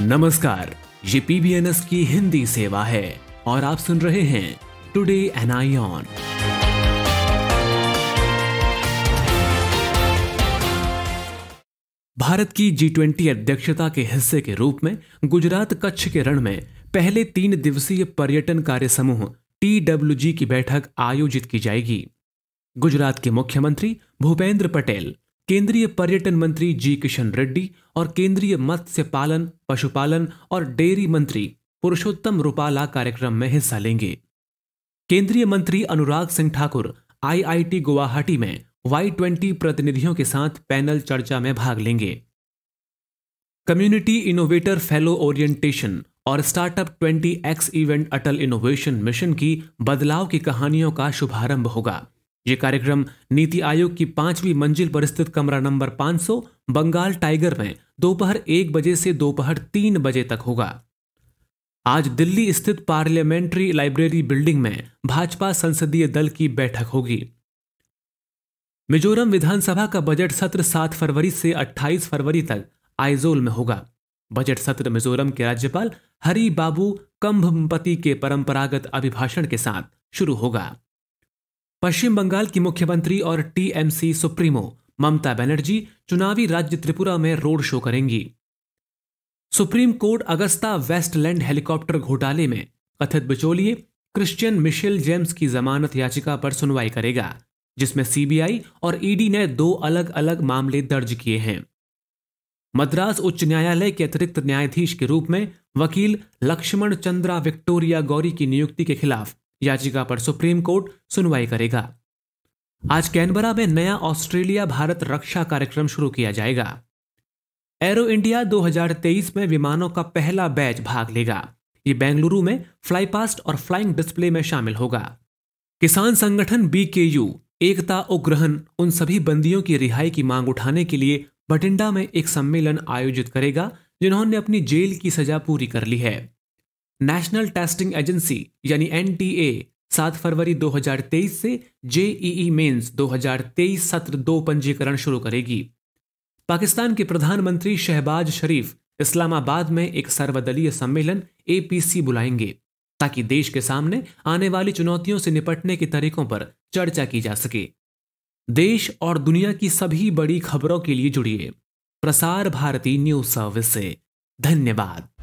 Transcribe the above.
नमस्कार ये पीबीएनएस की हिंदी सेवा है और आप सुन रहे हैं टुडे एन आई ऑन भारत की जी ट्वेंटी अध्यक्षता के हिस्से के रूप में गुजरात कच्छ के रण में पहले तीन दिवसीय पर्यटन कार्य समूह टीडब्ल्यूजी की बैठक आयोजित की जाएगी गुजरात के मुख्यमंत्री भूपेंद्र पटेल केंद्रीय पर्यटन मंत्री जी किशन रेड्डी और केंद्रीय मत्स्य पालन पशुपालन और डेयरी मंत्री पुरुषोत्तम रूपाला कार्यक्रम में हिस्सा लेंगे केंद्रीय मंत्री अनुराग सिंह ठाकुर आईआईटी गुवाहाटी में वाई ट्वेंटी प्रतिनिधियों के साथ पैनल चर्चा में भाग लेंगे कम्युनिटी इनोवेटर फेलो ओरिएंटेशन और startup twenty X event Atal innovation mission की बदलाव की कहानियों का शुभारंभ होगा ये कार्यक्रम नीति आयोग की पांचवी मंजिल पर स्थित कमरा नंबर 500 बंगाल टाइगर में दोपहर एक बजे से दोपहर तीन बजे तक होगा आज दिल्ली स्थित पार्लियामेंट्री लाइब्रेरी बिल्डिंग में भाजपा संसदीय दल की बैठक होगी मिजोरम विधानसभा का बजट सत्र 7 फरवरी से 28 फरवरी तक आइजोल में होगा बजट सत्र मिजोरम के राज्यपाल हरी बाबू कम्भपति के परंपरागत अभिभाषण के साथ शुरू होगा पश्चिम बंगाल की मुख्यमंत्री और टीएमसी सुप्रीमो ममता बनर्जी चुनावी राज्य त्रिपुरा में रोड शो करेंगी supreme court Agusta Westland helicopter घोटाले में कथित बिचौलिए क्रिश्चियन मिशेल जेम्स की जमानत याचिका पर सुनवाई करेगा जिसमें सीबीआई और ईडी ने दो अलग अलग मामले दर्ज किए हैं मद्रास उच्च न्यायालय के अतिरिक्त न्यायाधीश के रूप में वकील लक्ष्मण चंद्रा विक्टोरिया गौरी की नियुक्ति के खिलाफ याचिका पर सुप्रीम कोर्ट सुनवाई करेगा आज कैनबरा में नया ऑस्ट्रेलिया भारत रक्षा कार्यक्रम शुरू किया जाएगा एरो इंडिया 2023 में विमानों का पहला बैच भाग लेगा ये बेंगलुरु में फ्लाई पास्ट और फ्लाइंग डिस्प्ले में शामिल होगा किसान संगठन बीकेयू एकता उपग्रहण उन सभी बंदियों की रिहाई की मांग उठाने के लिए बठिंडा में एक सम्मेलन आयोजित करेगा जिन्होंने अपनी जेल की सजा पूरी कर ली है नेशनल टेस्टिंग एजेंसी यानी ए सात फरवरी 2023 से जेईई मेंस 2023 सत्र दो पंजीकरण शुरू करेगी पाकिस्तान के प्रधानमंत्री शहबाज शरीफ इस्लामाबाद में एक सर्वदलीय सम्मेलन एपीसी बुलाएंगे ताकि देश के सामने आने वाली चुनौतियों से निपटने के तरीकों पर चर्चा की जा सके देश और दुनिया की सभी बड़ी खबरों के लिए जुड़िए प्रसार भारती न्यूज सर्विस से धन्यवाद